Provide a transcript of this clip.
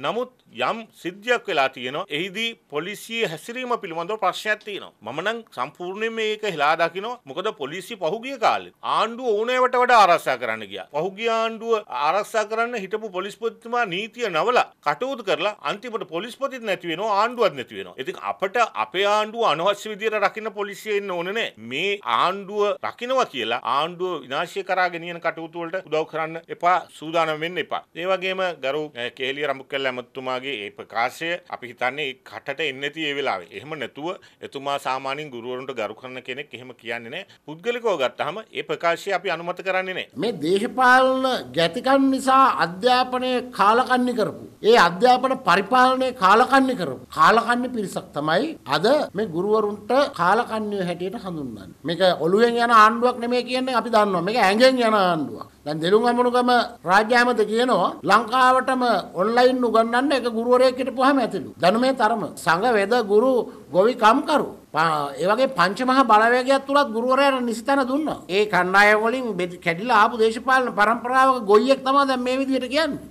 නමුත් යම් සිද්ධියක් වෙලා තියෙනවා. එහිදී පොලිසිය හැසිරීම පිළිබඳව ප්‍රශ්නයක් තියෙනවා. මම නම් සම්පූර්ණයෙන් මේක හෙලා දකිනවා. මොකද පොලිසිය පහුගිය කාලේ ආණ්ඩුව ඕනෑවට වඩා ආරක්ෂා කරන්න ගියා. පහුගිය ආණ්ඩුව ආරක්ෂා කරන්න හිටපු පොලිස්පතිතුමා නීතිය නවලා කටයුතු කරලා අන්තිමට පොලිස්පතිත් නැති වෙනවා ආණ්ඩුවත් නැති වෙනවා. ඉතින් අපට අපේ ආණ්ඩුව අනවශ්‍ය විදියට රකින්න පොලිසිය ඉන්න ඕනේ නෑ. මේ ආණ්ඩුව රකින්නවා කියලා ආණ්ඩුව විනාශය කරා ගෙනියන කටයුතු වලට උදව් කරන්න එපා. සූදානම් වෙන්න එපා. ඒ වගේම ගරු කේලිය රඹුකල්ලා ඇමතුමාගේ ඒ ප්‍රකාශය අපි හිතන්නේ කටට එන්නති ඒ වෙලාවේ. එහෙම නැතුව එතුමා සාමාන්‍යයෙන් ගුරුවරුන්ට ගරු කරන කෙනෙක් එහෙම කියන්නේ නැහැ. පුද්ගලිකව ගත්තාම ඒ ප්‍රකාශය අපි අනුමත කරන්නේ නැහැ. මේ දේශපාලන ගැතිකන් නිසා අධ්‍යාපනය කාලකන්ණි කරපු. ඒ අධ්‍යාපන පරිපාලනය කාලකන්ණි කරපු. කාලකන්ණි පිරිසක් තමයි අද මේ ගුරුවරුන්ට කාලකන්ණිය හැටියට හඳුන්වන්නේ. මේක ඔළුවෙන් යන ආණ්ඩුවක් නෙමෙයි කියන්නේ අපි දන්නවා. මේක ඇඟෙන් යන ආණ්ඩුවක්. දැන් දෙලුම්ගමුණුගම රාජ්‍යාමත කියනවා ලංකාවටම ඔන්ලයින් උගන්වන්න එක ගුරුවරයෙක් හිටපුවාම ඇතිලු. ධනමේ තරම සංඝ වේද ගුරු ගොවි කම්කරු ඒවගේ පංචමහා බලවේගයක් තුලත් ගුරුවරයාට නිසිතන දුන්නා. ඒ කණ්ඩායම් වලින් කැඩිලා ආපු දේශපාලන පරම්පරාවක ගොයියෙක් තමයි දැන් මේ විදිහට කියන්නේ.